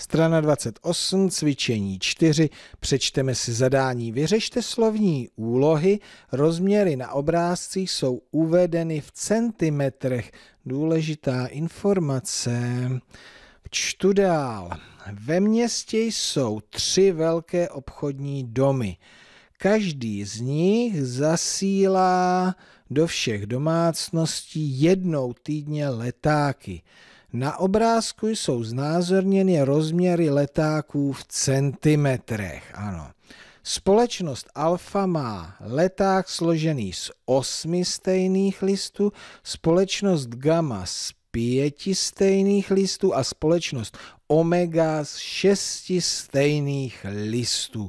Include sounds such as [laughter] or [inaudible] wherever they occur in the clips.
Strana 28, cvičení 4, přečteme si zadání. Vyřešte slovní úlohy, rozměry na obrázcích jsou uvedeny v centimetrech. Důležitá informace. Čtu dál. Ve městě jsou tři velké obchodní domy. Každý z nich zasílá do všech domácností jednou týdně letáky. Na obrázku jsou znázorněny rozměry letáků v centimetrech. Ano. Společnost Alfa má leták složený z osmi stejných listů, společnost Gamma z pěti stejných listů a společnost Omega z šesti stejných listů.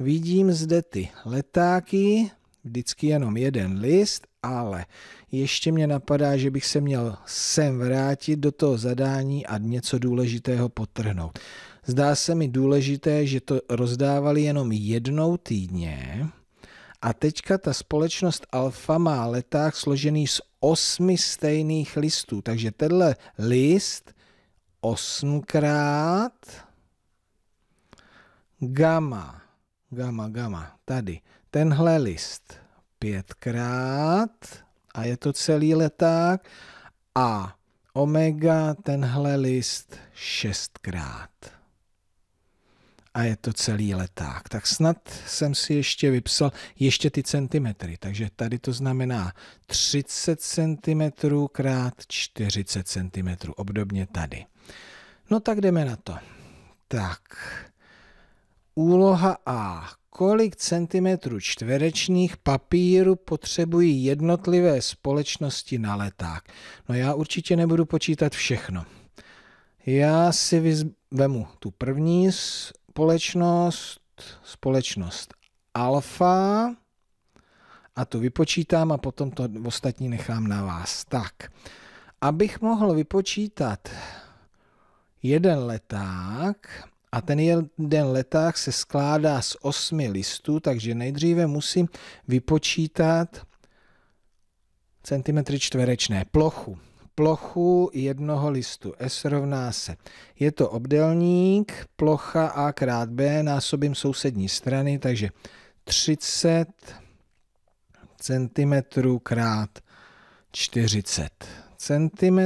Vidím zde ty letáky, vždycky jenom jeden list ale ještě mě napadá, že bych se měl sem vrátit do toho zadání a něco důležitého potrhnout. Zdá se mi důležité, že to rozdávali jenom jednou týdně a teďka ta společnost Alfa má leták složený z osmi stejných listů, takže tenhle list osmkrát gamma, gamma, gamma, tady, tenhle list – pětkrát a je to celý leták a omega tenhle list šestkrát. A je to celý leták. Tak snad jsem si ještě vypsal ještě ty centimetry. Takže tady to znamená 30 cm krát 40 cm. Obdobně tady. No tak jdeme na to. Tak. Úloha A kolik centimetrů čtverečních papíru potřebují jednotlivé společnosti na leták. No já určitě nebudu počítat všechno. Já si vezmu tu první společnost, společnost alfa a tu vypočítám a potom to ostatní nechám na vás. Tak, abych mohl vypočítat jeden leták, a ten jeden leták se skládá z osmi listů, takže nejdříve musím vypočítat centimetry čtverečné plochu. Plochu jednoho listu. S rovná se. Je to obdelník, plocha A krát B, násobím sousední strany, takže 30 cm krát 40 cm.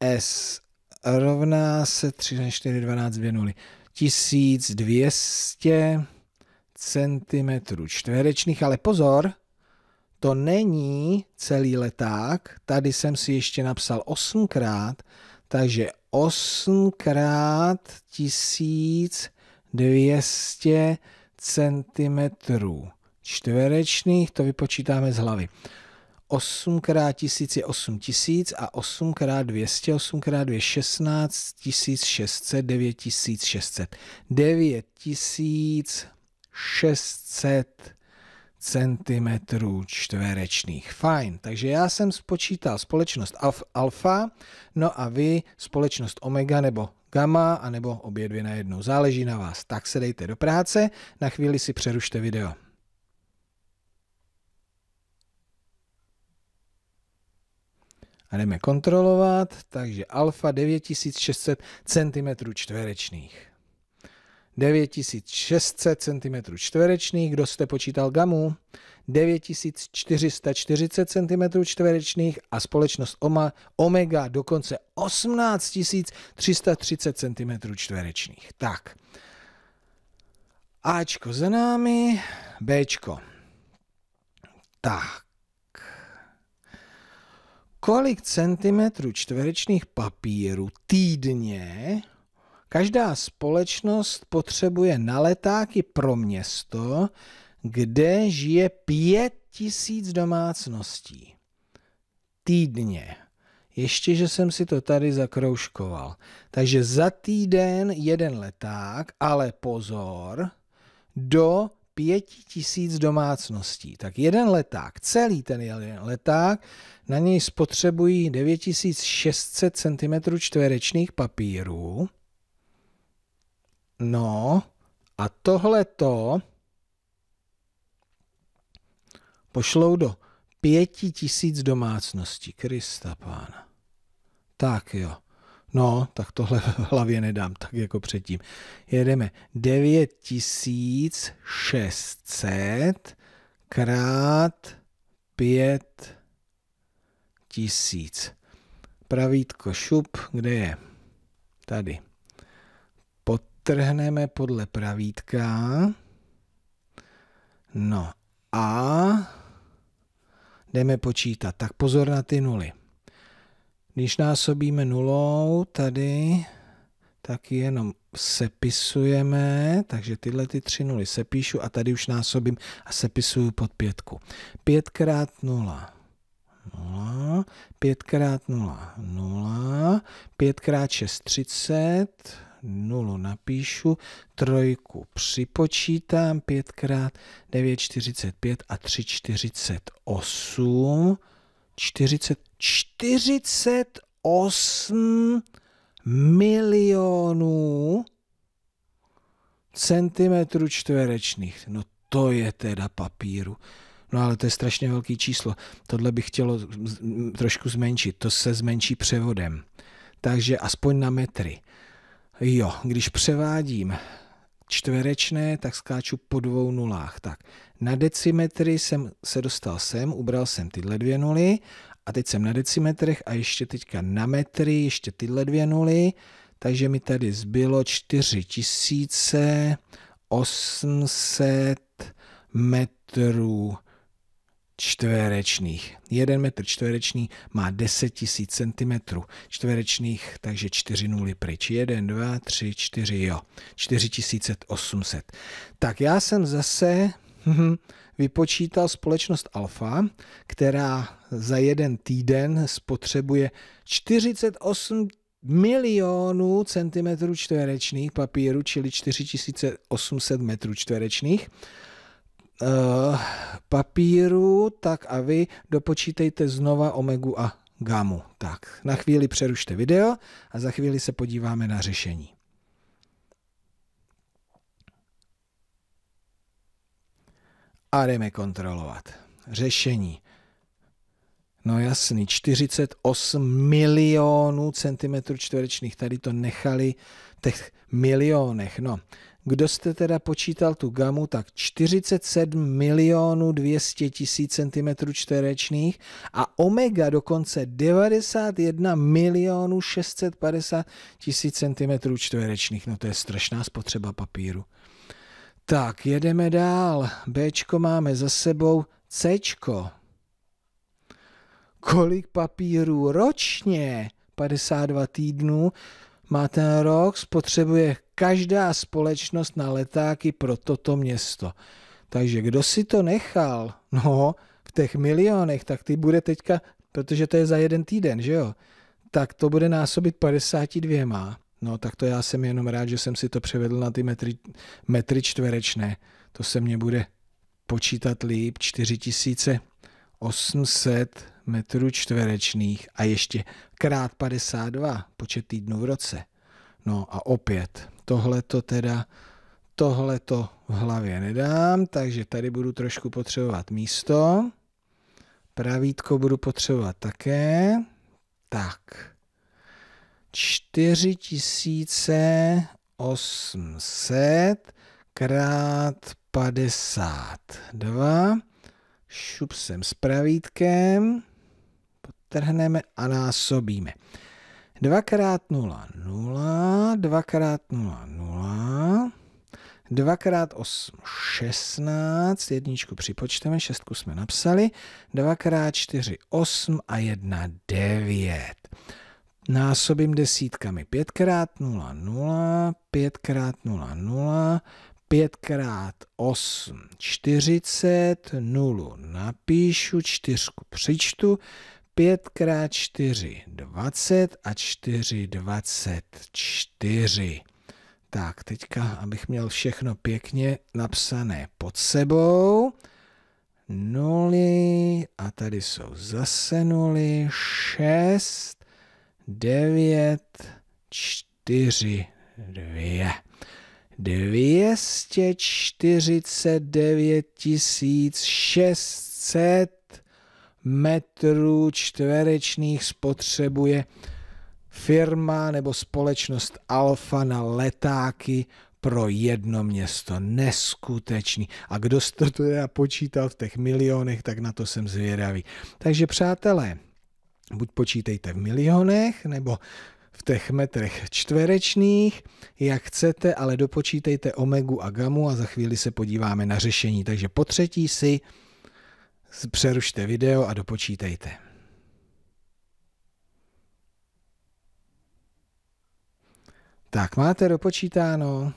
S rovná se 3 4, 12, 2 0. 1200 cm čtverečných, ale pozor, to není celý leták, tady jsem si ještě napsal 8 krát, takže 8 krát 1200 cm čtverečných, to vypočítáme z hlavy. 8 x 1000 je 8000 a 8 x 200, 8 x 2 je 16 600, 9 600. 9 600 centimetrů čtverečných. Fajn, takže já jsem spočítal společnost alfa, no a vy společnost omega nebo gamma, anebo obě dvě najednou. Záleží na vás. Tak se dejte do práce, na chvíli si přerušte video. a jdeme kontrolovat, takže alfa 9600 cm čtverečných. 9600 cm čtverečných, kdo jste počítal gamu? 9440 cm čtverečných a společnost Omega dokonce 18330 cm čtverečných. Tak, Ačko za námi, Bčko. Tak, kolik centimetrů čtverečných papíru týdně každá společnost potřebuje na letáky pro město, kde žije pět tisíc domácností. Týdně. Ještě, že jsem si to tady zakrouškoval. Takže za týden jeden leták, ale pozor, do pěti tisíc domácností. Tak jeden leták, celý ten jeden leták, na něj spotřebují 9600 cm čtverečných papírů. No a tohle to pošlou do pěti tisíc domácností. Krista pána. Tak jo. No, tak tohle v hlavě nedám, tak jako předtím. Jedeme 9600 krát 5000. Pravítko šup, kde je? Tady. Potrhneme podle pravítka. No a jdeme počítat. Tak pozor na ty nuly. Když násobíme nulou tady, tak jenom sepisujeme, takže tyhle ty tři nuly sepíšu a tady už násobím a sepisuju pod pětku. Pětkrát nula, nula, pětkrát nula, nula, pětkrát šest, třicet, nulu napíšu, trojku připočítám, pětkrát devět, čtyřicet pět a tři, čtyřicet osm, 40, 48 milionů centimetrů čtverečných. No to je teda papíru. No ale to je strašně velký číslo. Tohle bych chtělo trošku zmenšit. To se zmenší převodem. Takže aspoň na metry. Jo, když převádím čtverečné, tak skáču po dvou nulách. Tak, na decimetry jsem se dostal sem, ubral jsem tyhle dvě nuly a teď jsem na decimetrech a ještě teďka na metry, ještě tyhle dvě nuly, takže mi tady zbylo 4800 metrů čtverečných. Jeden metr čtvereční má 10 000 cm čtverečných, takže 4 nuly pryč. 1, 2, 3, 4, jo. 4800. Tak já jsem zase [laughs] vypočítal společnost Alfa, která za jeden týden spotřebuje 48 milionů centimetrů čtverečných papíru, čili 4800 metrů čtverečných uh, papíru, tak a vy dopočítejte znova omegu a gamu. Tak, na chvíli přerušte video a za chvíli se podíváme na řešení. A jdeme kontrolovat. Řešení. No jasný, 48 milionů centimetrů čtverečných. Tady to nechali těch milionech. No, kdo jste teda počítal tu gamu, tak 47 milionů 200 tisíc cm čtverečných a omega dokonce 91 milionů 650 tisíc cm čtverečných. No to je strašná spotřeba papíru. Tak, jedeme dál. Bčko máme za sebou. Cčko. Kolik papíru ročně? 52 týdnů má ten rok, spotřebuje každá společnost na letáky pro toto město. Takže kdo si to nechal, no, v těch milionech, tak ty bude teďka, protože to je za jeden týden, že jo, tak to bude násobit 52. No, tak to já jsem jenom rád, že jsem si to převedl na ty metry, metry čtverečné. To se mně bude počítat líp, 4000 800 metrů čtverečných a ještě krát 52 počet týdnů v roce. No a opět, tohle to teda, tohle to v hlavě nedám, takže tady budu trošku potřebovat místo. Pravítko budu potřebovat také. Tak. 4800 krát 52 šup sem s pravítkem, potrhneme a násobíme. 2x0, 0, 2x0, 0, 2x8, 16, jedničku připočteme, šestku jsme napsali, 2x4, 8 a 1, 9. Násobím desítkami 5x0, 0, 5x0, 0, 5 krát 8, 40, 0 napíšu, 4 přičtu, 5 krát 4, 20 a 4, 24. Tak, teďka, abych měl všechno pěkně napsané pod sebou. Nuly a tady jsou zase nuly. 6, 9, 4, 2. 249 600 metrů čtverečných spotřebuje firma nebo společnost Alfa na letáky pro jedno město. Neskutečný. A kdo to teda počítal v těch milionech, tak na to jsem zvědavý. Takže přátelé, buď počítejte v milionech, nebo v těch metrech čtverečných, jak chcete, ale dopočítejte omegu a gamu a za chvíli se podíváme na řešení. Takže po třetí si přerušte video a dopočítejte. Tak, máte dopočítáno?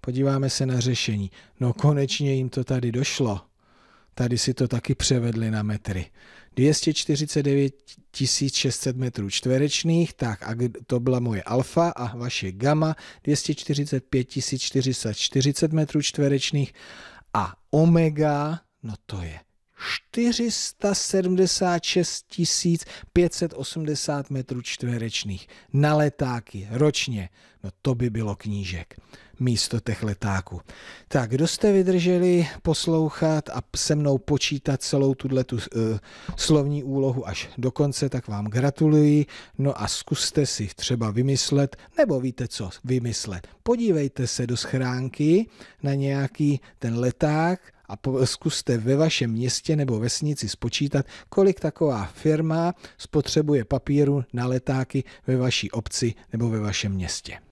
Podíváme se na řešení. No konečně jim to tady došlo. Tady si to taky převedli na metry. 249 600 metrů čtverečných, tak a to byla moje alfa a vaše gamma 245 440 metrů čtverečných a omega, no to je 476 580 metrů čtverečných na letáky ročně. No to by bylo knížek místo těch letáků. Tak, kdo jste vydrželi poslouchat a se mnou počítat celou tu, uh, slovní úlohu až do konce, tak vám gratuluji. No a zkuste si třeba vymyslet, nebo víte co, vymyslet. Podívejte se do schránky na nějaký ten leták, a zkuste ve vašem městě nebo vesnici spočítat, kolik taková firma spotřebuje papíru na letáky ve vaší obci nebo ve vašem městě.